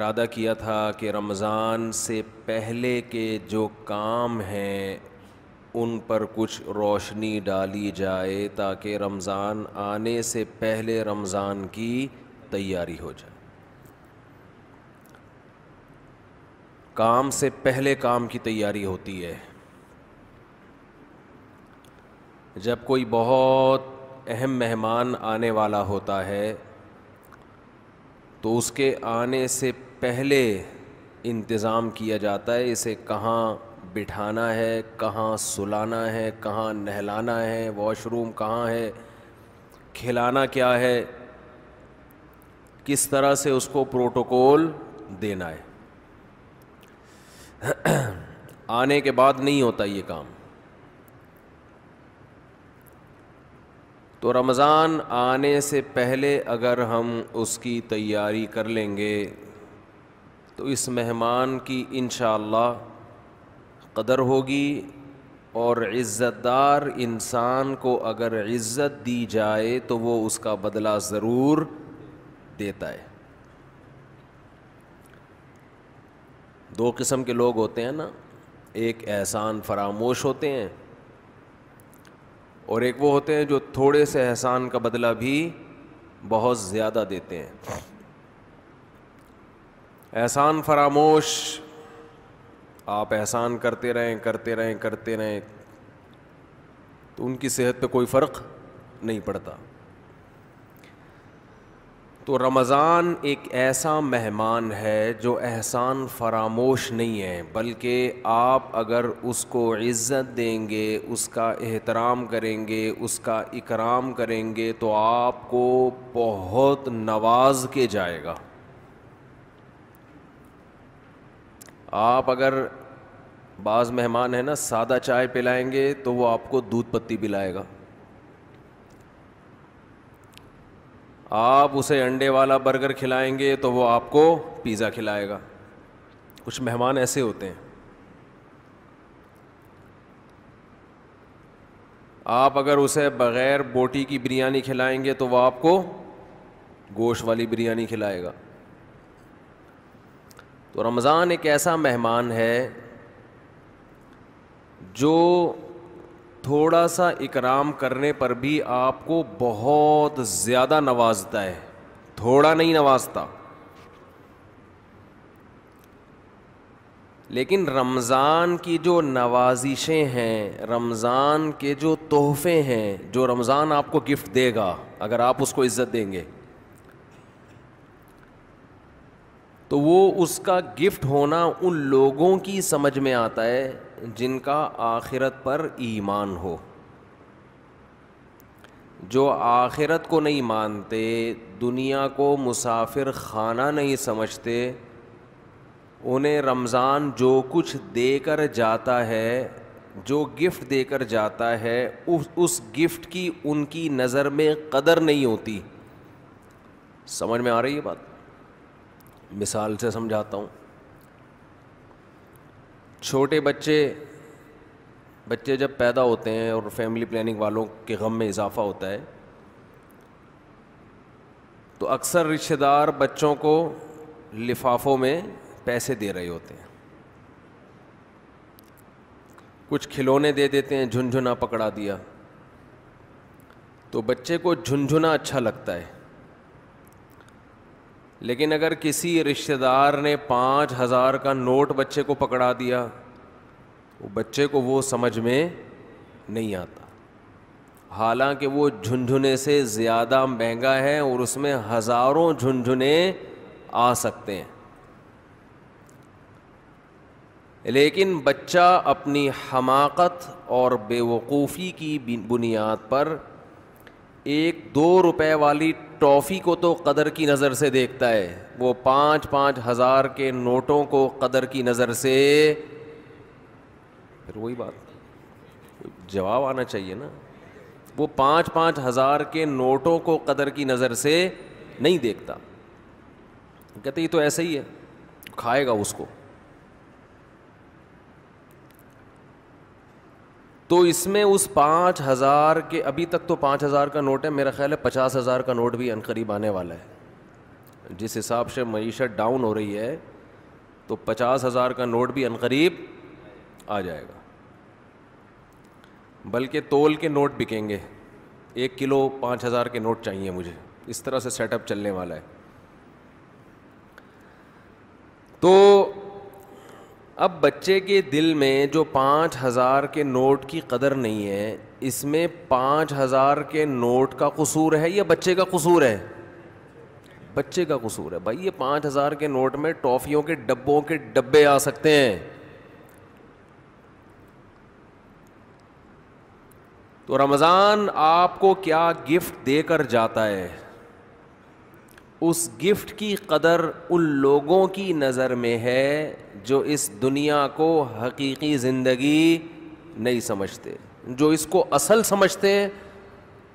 इरादा किया था कि रमज़ान से पहले के जो काम हैं उन पर कुछ रोशनी डाली जाए ताकि रमज़ान आने से पहले रमज़ान की तैयारी हो जाए काम से पहले काम की तैयारी होती है जब कोई बहुत अहम मेहमान आने वाला होता है तो उसके आने से पहले इंतज़ाम किया जाता है इसे कहाँ बिठाना है कहाँ सुलाना है कहाँ नहलाना है वॉशरूम कहाँ है खिलाना क्या है किस तरह से उसको प्रोटोकॉल देना है आने के बाद नहीं होता ये काम तो रमज़ान आने से पहले अगर हम उसकी तैयारी कर लेंगे तो इस मेहमान की इन कदर होगी और इज़्ज़तदार इंसान को अगर इज़्ज़त दी जाए तो वो उसका बदला ज़रूर देता है दो किस्म के लोग होते हैं ना एक एहसान फरामोश होते हैं और एक वो होते हैं जो थोड़े से एहसान का बदला भी बहुत ज़्यादा देते हैं एहसान फरामोश आप एहसान करते रहें करते रहें करते रहें तो उनकी सेहत पे कोई फ़र्क नहीं पड़ता तो रमज़ान एक ऐसा मेहमान है जो एहसान फरामोश नहीं है बल्कि आप अगर उसको इज़्ज़त देंगे उसका एहतराम करेंगे उसका इकराम करेंगे तो आपको बहुत नवाज के जाएगा आप अगर बाज़ मेहमान है ना सादा चाय पिलाएंगे तो वो आपको दूध पत्ती पिलाएगा आप उसे अंडे वाला बर्गर खिलाएंगे तो वो आपको पिज़्ज़ा खिलाएगा कुछ मेहमान ऐसे होते हैं आप अगर उसे बग़ैर बोटी की बिरयानी खिलाएंगे तो वह आपको गोश वाली बिरयानी खिलाएगा तो रमज़ान एक ऐसा मेहमान है जो थोड़ा सा इकराम करने पर भी आपको बहुत ज़्यादा नवाजता है थोड़ा नहीं नवाजता लेकिन रमज़ान की जो नवाजिशें हैं रमज़ान के जो तोहफ़े हैं जो रमज़ान आपको गिफ्ट देगा अगर आप उसको इज़्ज़त देंगे तो वो उसका गिफ्ट होना उन लोगों की समझ में आता है जिनका आखिरत पर ईमान हो जो आखिरत को नहीं मानते दुनिया को मुसाफिर खाना नहीं समझते उन्हें रमज़ान जो कुछ देकर जाता है जो गिफ्ट देकर जाता है उस उस गिफ्ट की उनकी नज़र में कदर नहीं होती समझ में आ रही है बात मिसाल से समझाता हूँ छोटे बच्चे बच्चे जब पैदा होते हैं और फैमिली प्लानिंग वालों के गम में इजाफा होता है तो अक्सर रिश्तेदार बच्चों को लिफाफों में पैसे दे रहे होते हैं कुछ खिलौने दे देते हैं झुनझुना पकड़ा दिया तो बच्चे को झुनझुना अच्छा लगता है लेकिन अगर किसी रिश्तेदार ने पाँच हज़ार का नोट बच्चे को पकड़ा दिया वो बच्चे को वो समझ में नहीं आता हालांकि वो झुंझुने से ज़्यादा महंगा है और उसमें हज़ारों झुंझुने आ सकते हैं लेकिन बच्चा अपनी हमाकत और बेवकूफ़ी की बुनियाद पर एक दो रुपए वाली टॉफ़ी को तो कदर की नज़र से देखता है वो पाँच पाँच हज़ार के नोटों को कदर की नज़र से फिर वही बात जवाब आना चाहिए ना वो पाँच पाँच हज़ार के नोटों को कदर की नज़र से नहीं देखता कहते ये तो ऐसे ही है खाएगा उसको तो इसमें उस पाँच हज़ार के अभी तक तो पाँच हज़ार का नोट है मेरा ख्याल है पचास हज़ार का नोट भी अनकरीब आने वाला है जिस हिसाब से मीशत डाउन हो रही है तो पचास हज़ार का नोट भी अनकरीब आ जाएगा बल्कि तोल के नोट बिकेंगे एक किलो पाँच हज़ार के नोट चाहिए मुझे इस तरह से सेटअप चलने वाला है तो अब बच्चे के दिल में जो पाँच हज़ार के नोट की कदर नहीं है इसमें पाँच हज़ार के नोट का कसूर है या बच्चे का कसूर है बच्चे का कसूर है भाई ये पाँच हज़ार के नोट में टॉफ़ियों के डब्बों के डब्बे आ सकते हैं तो रमज़ान आपको क्या गिफ्ट देकर जाता है उस गिफ्ट की कदर उन लोगों की नज़र में है जो इस दुनिया को हकीकी ज़िंदगी नहीं समझते जो इसको असल समझते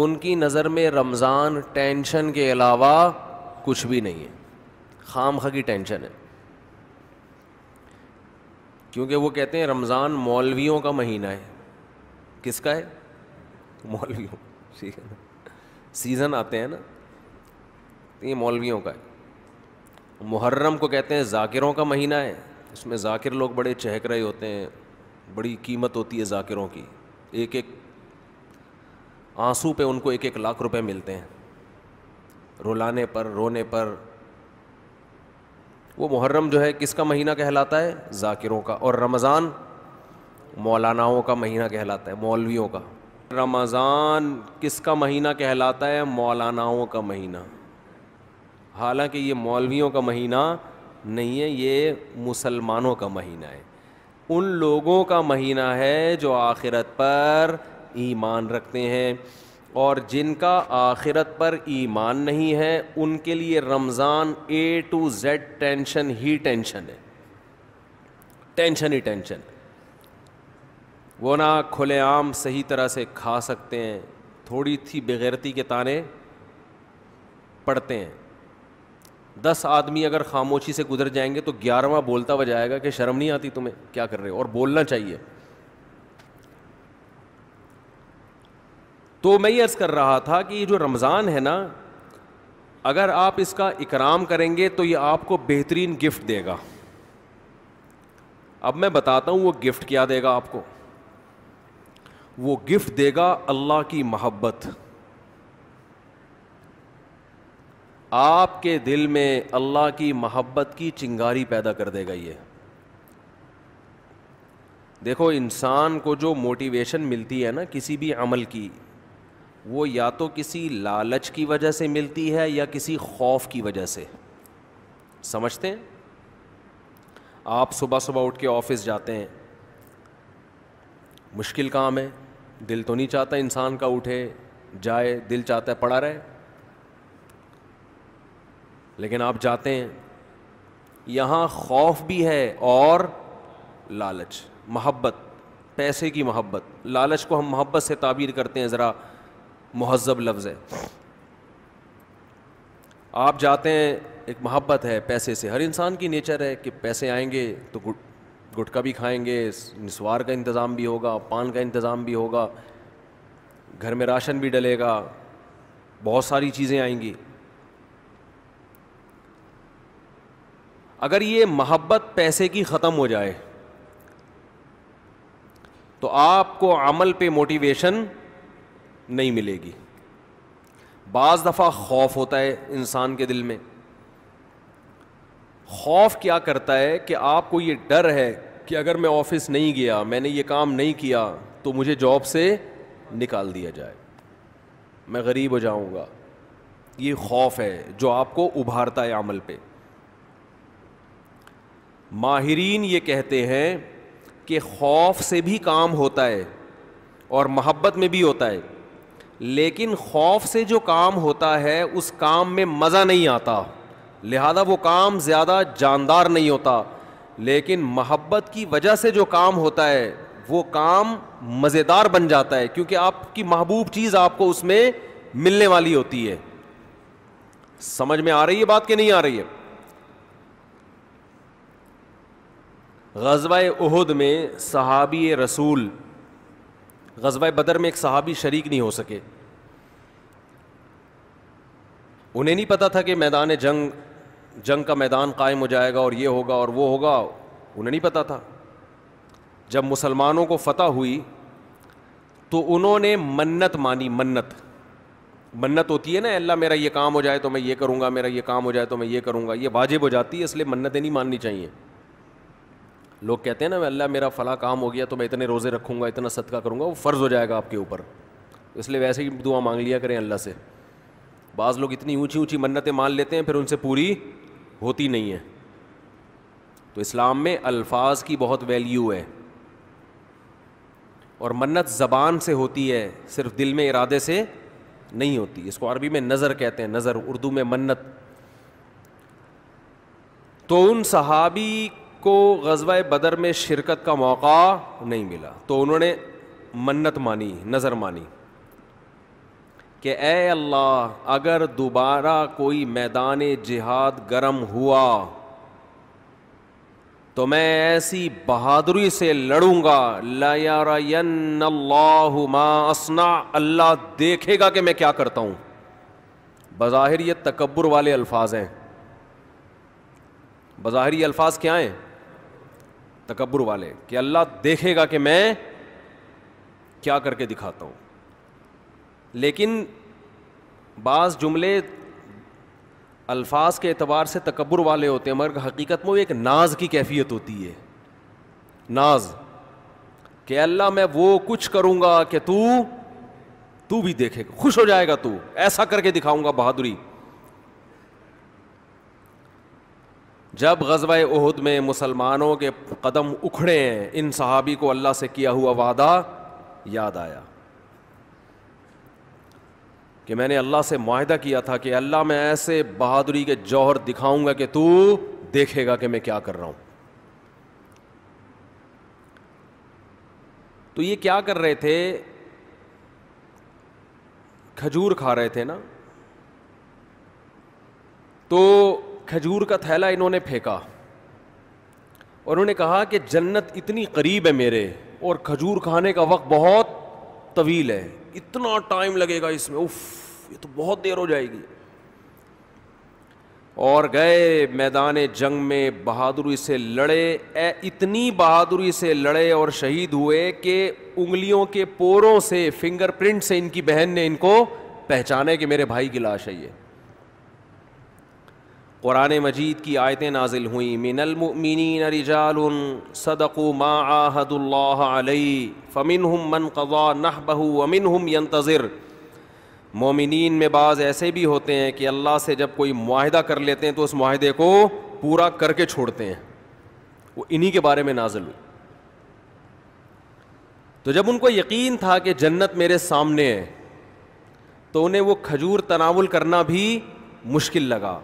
उनकी नज़र में रमज़ान टेंशन के अलावा कुछ भी नहीं है खाम खा की टेंशन है क्योंकि वो कहते हैं रमज़ान मौलवियों का महीना है किसका है मौलवियों ठीक है ना सीज़न आते हैं ना ये मौलवियों का है मुहर्रम को कहते हैं जाकिरों का महीना है इसमें जाकिर लोग बड़े चहक रहे होते हैं बड़ी कीमत होती है जाकिरों की एक एक आंसू पे उनको एक एक लाख रुपए मिलते हैं रुलाने पर रोने पर वो मुहर्रम जो है किसका महीना कहलाता है जाकिरों का और रमज़ान मौलानाओं का महीना कहलाता है मौलवियों का रमज़ान किसका महीना कहलाता है मौलानाओं का महीना हालांकि ये मौलवियों का महीना नहीं है ये मुसलमानों का महीना है उन लोगों का महीना है जो आखिरत पर ईमान रखते हैं और जिनका आखिरत पर ईमान नहीं है उनके लिए Ramzan A to Z tension ही टेंशन है टेंशन ही टेंशन वो ना खुलेआम सही तरह से खा सकते हैं थोड़ी थी बेगैरती के ताने पड़ते हैं दस आदमी अगर खामोशी से गुजर जाएंगे तो ग्यारहवा बोलता हुआ जाएगा कि शर्म नहीं आती तुम्हें क्या कर रहे हो और बोलना चाहिए तो मैं ये अर्ज़ कर रहा था कि ये जो रमज़ान है ना अगर आप इसका इकराम करेंगे तो ये आपको बेहतरीन गिफ्ट देगा अब मैं बताता हूँ वो गिफ्ट क्या देगा आपको वो गिफ्ट देगा अल्लाह की मोहब्बत आपके दिल में अल्लाह की मोहब्बत की चिंगारी पैदा कर देगा ये देखो इंसान को जो मोटिवेशन मिलती है ना किसी भी अमल की वो या तो किसी लालच की वजह से मिलती है या किसी खौफ की वजह से समझते हैं आप सुबह सुबह उठ के ऑफिस जाते हैं मुश्किल काम है दिल तो नहीं चाहता इंसान का उठे जाए दिल चाहता है पड़ा रहे लेकिन आप जाते हैं यहाँ खौफ भी है और लालच महब्बत पैसे की महब्बत लालच को हम महब्बत से ताबीर करते हैं ज़रा महजब लफ्ज़ है आप जाते हैं एक महब्बत है पैसे से हर इंसान की नेचर है कि पैसे आएंगे तो गुट गुटखा भी खाएंगे निस्वार का इंतज़ाम भी होगा पान का इंतज़ाम भी होगा घर में राशन भी डलेगा बहुत सारी चीज़ें आएंगी अगर ये मोहब्बत पैसे की ख़त्म हो जाए तो आपको अमल पे मोटिवेशन नहीं मिलेगी बाज़ दफ़ा खौफ होता है इंसान के दिल में खौफ क्या करता है कि आपको ये डर है कि अगर मैं ऑफिस नहीं गया मैंने ये काम नहीं किया तो मुझे जॉब से निकाल दिया जाए मैं गरीब हो जाऊंगा ये खौफ है जो आपको उभारता है अमल पे माहरीन ये कहते हैं कि खौफ से भी काम होता है और मोहब्बत में भी होता है लेकिन खौफ से जो काम होता है उस काम में मज़ा नहीं आता लिहाजा वो काम ज़्यादा जानदार नहीं होता लेकिन मोहब्बत की वजह से जो काम होता है वो काम मज़ेदार बन जाता है क्योंकि आपकी महबूब चीज़ आपको उसमें मिलने वाली होती है समझ में आ रही है बात कि नहीं आ रही है गजवा उहद में सहाबी रसूल गजबा बदर में एक सहाबी शरीक नहीं हो सके उन्हें नहीं पता था कि मैदान जंग जंग का मैदान कायम हो जाएगा और ये होगा और वो होगा उन्हें नहीं पता था जब मुसलमानों को फतह हुई तो उन्होंने मन्नत मानी मन्नत मन्नत होती है ना अल्लाह मेरा ये काम हो जाए तो मैं ये करूँगा मेरा ये काम हो जाए तो मैं ये करूँगा ये वाजिब हो जाती है इसलिए मन्नतें नहीं माननी चाहिए लोग कहते हैं ना अल्लाह मेरा फ़ला काम हो गया तो मैं इतने रोज़े रखूँगा इतना सदका करूँगा वो फ़र्ज़ हो जाएगा आपके ऊपर इसलिए वैसे ही दुआ मांग लिया करें अल्लाह से बाज़ लोग इतनी ऊँची ऊँची मन्नतें मान लेते हैं फिर उनसे पूरी होती नहीं है तो इस्लाम में अल्फाज की बहुत वैल्यू है और मन्नत ज़बान से होती है सिर्फ दिल में इरादे से नहीं होती इसको अरबी में नज़र कहते हैं नज़र उर्दू में मन्नत तो उन सहाबी को गजवा बदर में शिरकत का मौका नहीं मिला तो उन्होंने मन्नत मानी नज़र मानी कि ए अल्लाह अगर दोबारा कोई मैदान जिहाद गर्म हुआ तो मैं ऐसी बहादुरी से लड़ूंगा लसना अल्लाह देखेगा कि मैं क्या करता हूं बज़ाहिर ये तकबर वाले अल्फाज हैं बज़ाहिर ये अल्फाज क्या हैं तकबर वाले कि अल्लाह देखेगा कि मैं क्या करके दिखाता हूँ लेकिन बाज़ जुमले अल्फाज के एतबार से तकबर वाले होते हैं मगर हकीकत में वो एक नाज की कैफियत होती है नाज के अल्लाह मैं वो कुछ करूँगा कि तू तू भी देखेगा खुश हो जाएगा तू ऐसा करके दिखाऊंगा बहादुरी जब गजवा उहद में मुसलमानों के कदम उखड़े हैं इन सहाबी को अल्लाह से किया हुआ वादा याद आया कि मैंने अल्लाह से माहदा किया था कि अल्लाह मैं ऐसे बहादुरी के जौहर दिखाऊंगा कि तू देखेगा कि मैं क्या कर रहा हूं तो ये क्या कर रहे थे खजूर खा रहे थे ना तो खजूर का थैला इन्होंने फेंका और उन्होंने कहा कि जन्नत इतनी करीब है मेरे और खजूर खाने का वक्त बहुत तवील है इतना टाइम लगेगा इसमें उफ ये तो बहुत देर हो जाएगी और गए मैदान जंग में बहादुरी से लड़े ए, इतनी बहादुरी से लड़े और शहीद हुए कि उंगलियों के पोरों से फिंगरप्रिंट से इनकी बहन ने इनको पहचाने कि मेरे भाई की लाश है ये कुरान मजीद की आयतें नाजिल हुई मिनलमिन रिजाल सदक माहदल्लाई फ़मिन हम मन कवा नह बहू अमिन हम यंतज़र मोमिन में बाज़ ऐसे भी होते हैं कि अल्लाह से जब कोई माहदा कर लेते हैं तो उस माहदे को पूरा करके छोड़ते हैं वो इन्हीं के बारे में नाजिल हुई तो जब उनको यकीन था कि जन्नत मेरे सामने है तो उन्हें वो खजूर तनावल करना भी मुश्किल लगा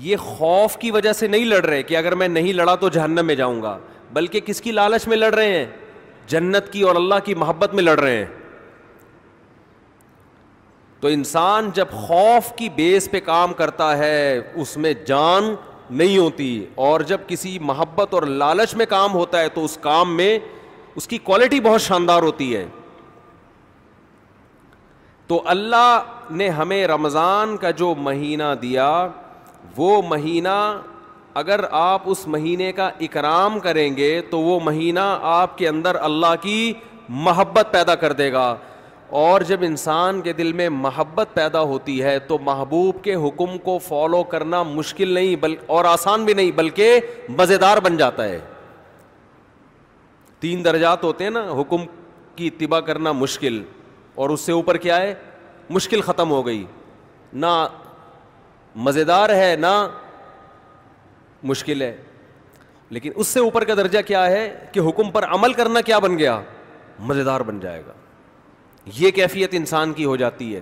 ये खौफ की वजह से नहीं लड़ रहे कि अगर मैं नहीं लड़ा तो जहन्नम में जाऊंगा बल्कि किसकी लालच में लड़ रहे हैं जन्नत की और अल्लाह की मोहब्बत में लड़ रहे हैं तो इंसान जब खौफ की बेस पे काम करता है उसमें जान नहीं होती और जब किसी मोहब्बत और लालच में काम होता है तो उस काम में उसकी क्वालिटी बहुत शानदार होती है तो अल्लाह ने हमें रमज़ान का जो महीना दिया वो महीना अगर आप उस महीने का इकराम करेंगे तो वो महीना आपके अंदर अल्लाह की महब्बत पैदा कर देगा और जब इंसान के दिल में महब्बत पैदा होती है तो महबूब के हुक्म को फॉलो करना मुश्किल नहीं बल और आसान भी नहीं बल्कि मज़ेदार बन जाता है तीन दर्जात होते हैं ना हुक्म की इतबा करना मुश्किल और उससे ऊपर क्या है मुश्किल ख़त्म हो गई ना मज़ेदार है ना मुश्किल है लेकिन उससे ऊपर का दर्जा क्या है कि हुक्म पर अमल करना क्या बन गया मज़ेदार बन जाएगा ये कैफियत इंसान की हो जाती है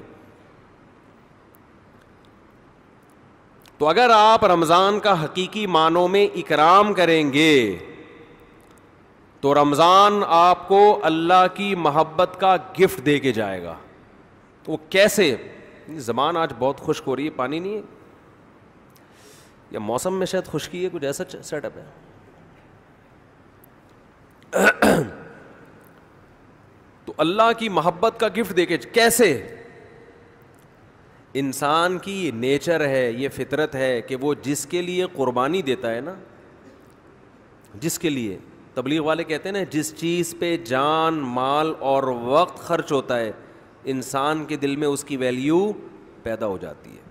तो अगर आप रमज़ान का हकीकी मानों में इकराम करेंगे तो रमज़ान आपको अल्लाह की मोहब्बत का गिफ्ट दे के जाएगा तो वो कैसे ज़बान आज बहुत खुश्क हो रही है पानी नहीं है या मौसम में शायद खुश्की है कुछ ऐसा सेटअप है तो अल्लाह की मोहब्बत का गिफ्ट देके कैसे इंसान की ये नेचर है ये फितरत है कि वो जिसके लिए कुर्बानी देता है ना जिसके लिए तबलीग वाले कहते हैं ना जिस चीज़ पे जान माल और वक्त खर्च होता है इंसान के दिल में उसकी वैल्यू पैदा हो जाती है